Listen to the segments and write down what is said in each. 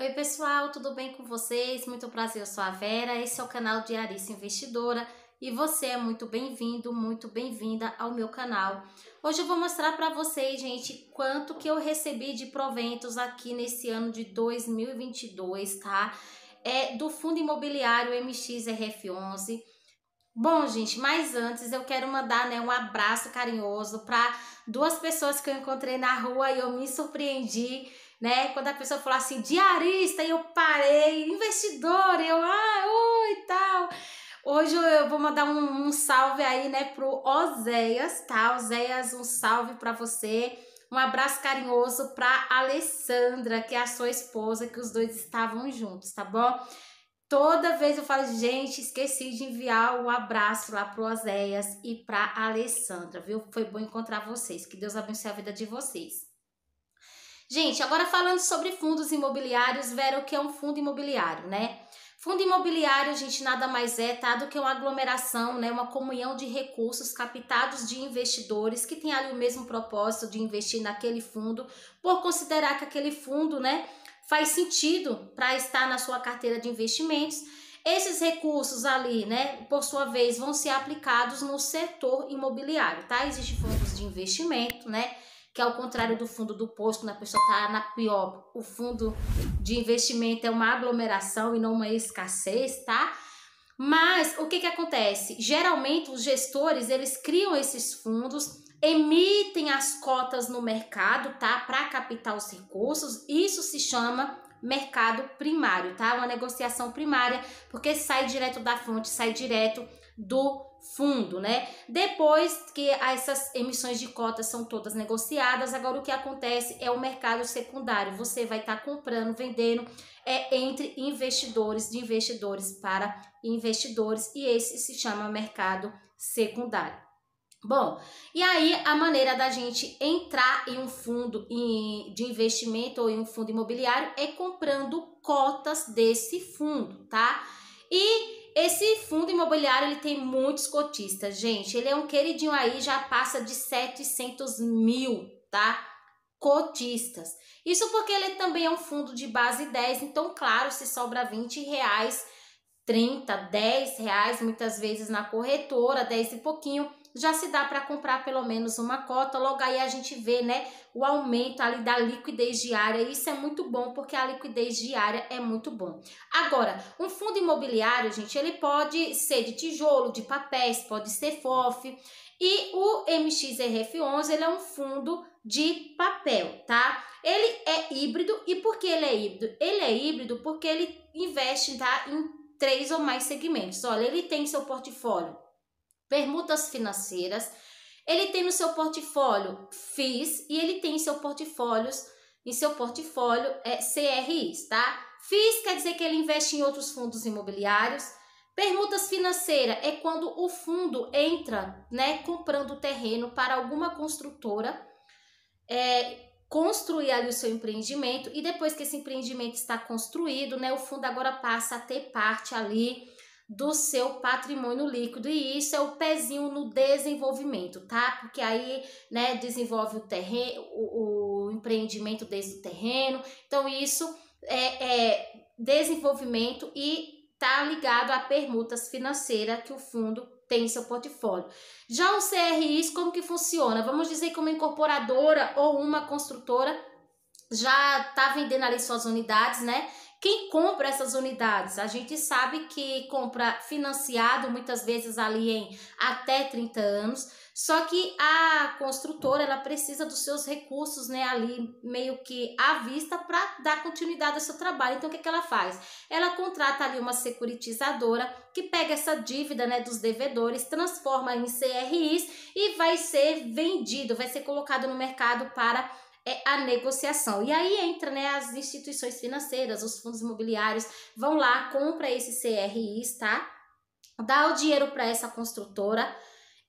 Oi pessoal, tudo bem com vocês? Muito prazer, eu sou a Vera, esse é o canal de Arice Investidora e você é muito bem-vindo, muito bem-vinda ao meu canal. Hoje eu vou mostrar para vocês, gente, quanto que eu recebi de proventos aqui nesse ano de 2022, tá? É do Fundo Imobiliário MXRF11. Bom, gente, mas antes eu quero mandar né, um abraço carinhoso para duas pessoas que eu encontrei na rua e eu me surpreendi né? Quando a pessoa fala assim, diarista, eu parei, investidor, eu, ah, oi, tal. Hoje eu vou mandar um, um, salve aí, né, pro Oséias, tá? Oséias, um salve para você. Um abraço carinhoso para Alessandra, que é a sua esposa, que os dois estavam juntos, tá bom? Toda vez eu falo, gente, esqueci de enviar o um abraço lá pro Oséias e pra Alessandra, viu? Foi bom encontrar vocês. Que Deus abençoe a vida de vocês. Gente, agora falando sobre fundos imobiliários, Vera, o que é um fundo imobiliário, né? Fundo imobiliário, gente, nada mais é, tá? Do que uma aglomeração, né? Uma comunhão de recursos captados de investidores que tem ali o mesmo propósito de investir naquele fundo, por considerar que aquele fundo, né, faz sentido para estar na sua carteira de investimentos. Esses recursos ali, né, por sua vez, vão ser aplicados no setor imobiliário, tá? Existem fundos de investimento, né? que ao é contrário do fundo do posto, na né? pessoa está na pior, o fundo de investimento é uma aglomeração e não uma escassez, tá? Mas o que, que acontece? Geralmente os gestores eles criam esses fundos, emitem as cotas no mercado, tá? Para captar os recursos. Isso se chama mercado primário, tá? Uma negociação primária, porque sai direto da fonte, sai direto do fundo, né? Depois que essas emissões de cotas são todas negociadas, agora o que acontece é o mercado secundário. Você vai estar tá comprando, vendendo é entre investidores, de investidores para investidores, e esse se chama mercado secundário. Bom, e aí a maneira da gente entrar em um fundo de investimento ou em um fundo imobiliário é comprando cotas desse fundo, tá? E esse fundo imobiliário ele tem muitos cotistas, gente. Ele é um queridinho aí, já passa de 700 mil, tá? Cotistas. Isso porque ele também é um fundo de base 10, então, claro, se sobra 20 reais 30, 10 reais, muitas vezes na corretora, 10 e pouquinho, já se dá para comprar pelo menos uma cota. Logo aí a gente vê, né, o aumento ali da liquidez diária. Isso é muito bom porque a liquidez diária é muito bom. Agora, um fundo imobiliário, gente, ele pode ser de tijolo, de papéis, pode ser FOF. E o MXRF11, ele é um fundo de papel, tá? Ele é híbrido e por que ele é híbrido? Ele é híbrido porque ele investe tá, em três ou mais segmentos. Olha, ele tem seu portfólio permutas financeiras, ele tem no seu portfólio FIIs e ele tem em seu portfólio em seu portfólio é, CRIs, tá? FIIs quer dizer que ele investe em outros fundos imobiliários. Permutas financeiras é quando o fundo entra, né, comprando terreno para alguma construtora é, construir ali o seu empreendimento e depois que esse empreendimento está construído, né, o fundo agora passa a ter parte ali do seu patrimônio líquido e isso é o pezinho no desenvolvimento, tá? Porque aí, né, desenvolve o terreno, o, o empreendimento desde o terreno. Então isso é, é desenvolvimento e está ligado a permutas financeiras que o fundo tem em seu portfólio. Já o CRIs, como que funciona? Vamos dizer que uma incorporadora ou uma construtora já está vendendo ali suas unidades, né? Quem compra essas unidades? A gente sabe que compra financiado, muitas vezes ali em até 30 anos, só que a construtora ela precisa dos seus recursos né, ali meio que à vista para dar continuidade ao seu trabalho. Então, o que, que ela faz? Ela contrata ali uma securitizadora que pega essa dívida né, dos devedores, transforma em CRIs e vai ser vendido, vai ser colocado no mercado para é a negociação. E aí entra, né, as instituições financeiras, os fundos imobiliários, vão lá, compra esse CRIs, tá? Dá o dinheiro para essa construtora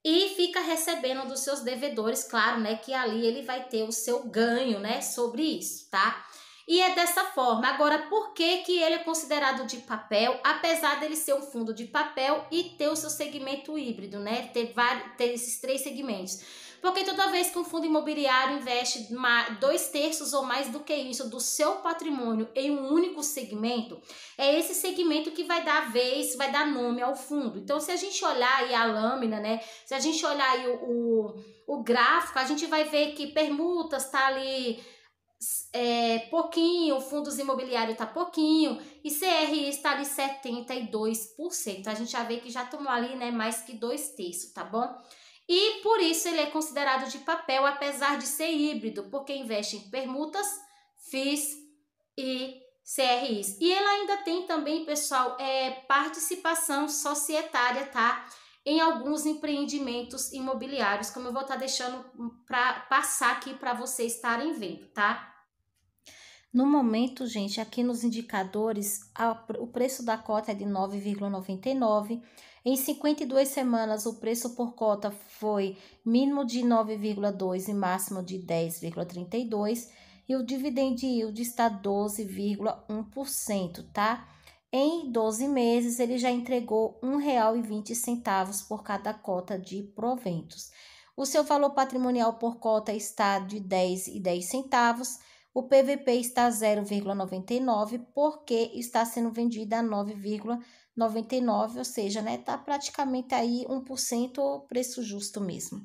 e fica recebendo dos seus devedores, claro, né, que ali ele vai ter o seu ganho, né, sobre isso, tá? E é dessa forma. Agora, por que, que ele é considerado de papel, apesar dele ser um fundo de papel e ter o seu segmento híbrido, né? Ter, ter esses três segmentos porque toda vez que um fundo imobiliário investe dois terços ou mais do que isso do seu patrimônio em um único segmento, é esse segmento que vai dar vez, vai dar nome ao fundo. Então, se a gente olhar aí a lâmina, né? Se a gente olhar aí o, o, o gráfico, a gente vai ver que permutas tá ali é, pouquinho, fundos imobiliários está pouquinho e CRI está ali 72%. A gente já vê que já tomou ali né, mais que dois terços, tá bom? E por isso ele é considerado de papel, apesar de ser híbrido, porque investe em permutas, FIIs e CRIs. E ele ainda tem também, pessoal, é, participação societária, tá? Em alguns empreendimentos imobiliários, como eu vou estar tá deixando para passar aqui para vocês estarem vendo, tá? No momento, gente, aqui nos indicadores, a, o preço da cota é de 9,99. Em 52 semanas, o preço por cota foi mínimo de 9,2 e máximo de 10,32. E o dividend yield está 12,1%, tá? Em 12 meses, ele já entregou R$ 1,20 por cada cota de proventos. O seu valor patrimonial por cota está de R$ e 10 o PVP está 0,99 porque está sendo vendido a 9,99, ou seja, né, tá praticamente aí 1% preço justo mesmo.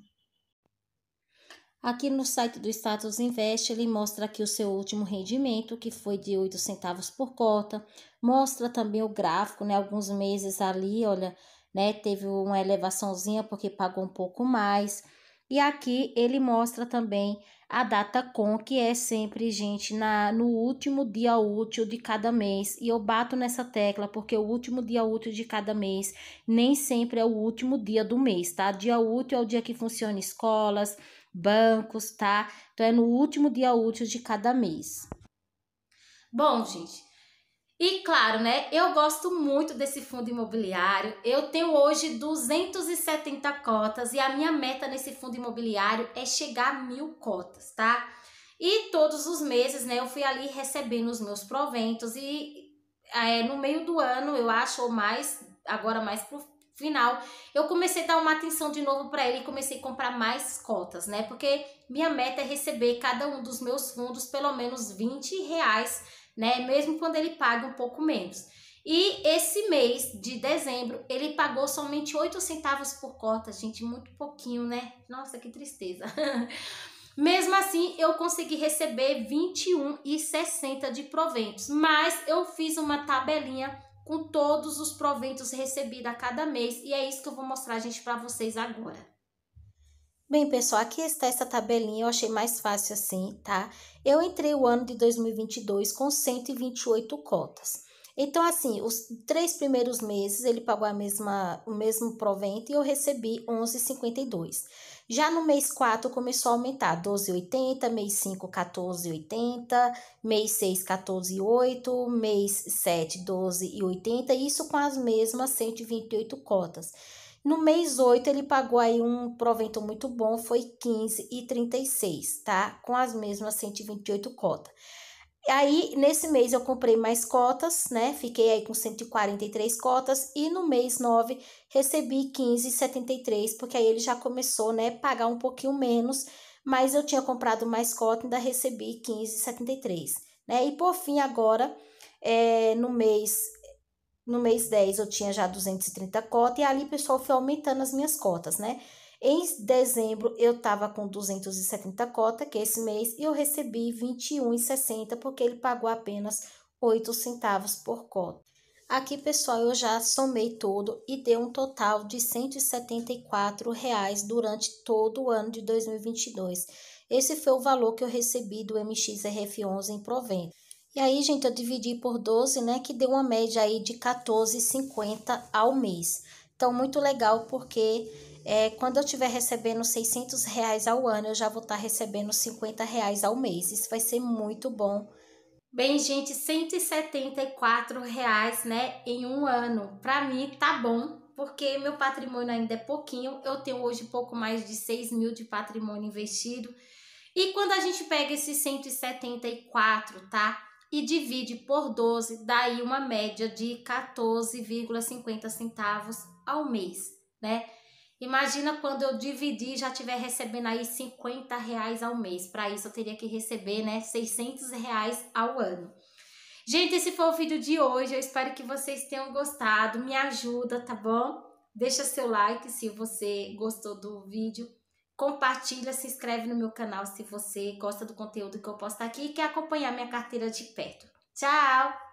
Aqui no site do Status Invest, ele mostra aqui o seu último rendimento, que foi de 8 centavos por cota. Mostra também o gráfico, né, alguns meses ali, olha, né, teve uma elevaçãozinha porque pagou um pouco mais. E aqui ele mostra também a data com, que é sempre, gente, na, no último dia útil de cada mês. E eu bato nessa tecla porque o último dia útil de cada mês nem sempre é o último dia do mês, tá? Dia útil é o dia que funciona escolas, bancos, tá? Então é no último dia útil de cada mês. Bom, gente, e claro, né? Eu gosto muito desse fundo imobiliário. Eu tenho hoje 270 cotas e a minha meta nesse fundo imobiliário é chegar a mil cotas, tá? E todos os meses, né? Eu fui ali recebendo os meus proventos e é, no meio do ano, eu acho, ou mais, agora mais pro final, eu comecei a dar uma atenção de novo para ele e comecei a comprar mais cotas, né? Porque minha meta é receber cada um dos meus fundos pelo menos 20 reais né? Mesmo quando ele paga um pouco menos. E esse mês de dezembro, ele pagou somente 8 centavos por cota, gente, muito pouquinho, né? Nossa, que tristeza. Mesmo assim, eu consegui receber 21,60 de proventos, mas eu fiz uma tabelinha com todos os proventos recebidos a cada mês e é isso que eu vou mostrar, gente, para vocês agora. Bem, pessoal, aqui está essa tabelinha, eu achei mais fácil assim, tá? Eu entrei o ano de 2022 com 128 cotas. Então, assim, os três primeiros meses ele pagou a mesma, o mesmo provento e eu recebi 11,52. Já no mês 4 começou a aumentar, 12,80, mês 5, 14,80, mês 6, 14,8, mês 7, 12,80, isso com as mesmas 128 cotas. No mês 8, ele pagou aí um provento muito bom, foi 15,36, tá? Com as mesmas 128 cotas. Aí, nesse mês, eu comprei mais cotas, né? Fiquei aí com 143 cotas. E no mês 9, recebi 15,73, porque aí ele já começou, né? Pagar um pouquinho menos. Mas eu tinha comprado mais cota, ainda recebi 15,73, né? E por fim, agora, é, no mês no mês 10 eu tinha já 230 cotas, e ali, pessoal, foi aumentando as minhas cotas, né? Em dezembro eu estava com 270 cotas, que é esse mês, e eu recebi 21,60, porque ele pagou apenas 8 centavos por cota. Aqui, pessoal, eu já somei tudo e deu um total de R$ 174 reais durante todo o ano de 2022. Esse foi o valor que eu recebi do MXRF11 em provento. E aí, gente, eu dividi por 12, né, que deu uma média aí de 14,50 ao mês. Então, muito legal, porque é, quando eu estiver recebendo 600 reais ao ano, eu já vou estar tá recebendo 50 reais ao mês. Isso vai ser muito bom. Bem, gente, 174 reais, né, em um ano. Para mim, tá bom, porque meu patrimônio ainda é pouquinho. Eu tenho hoje pouco mais de 6 mil de patrimônio investido. E quando a gente pega esses 174, tá? e divide por 12, daí uma média de 14,50 centavos ao mês, né? Imagina quando eu dividir já tiver recebendo aí 50 reais ao mês. Para isso eu teria que receber, né, 600 reais ao ano. Gente, esse foi o vídeo de hoje. Eu espero que vocês tenham gostado. Me ajuda, tá bom? Deixa seu like se você gostou do vídeo. Compartilha, se inscreve no meu canal se você gosta do conteúdo que eu posto aqui e quer acompanhar minha carteira de perto. Tchau!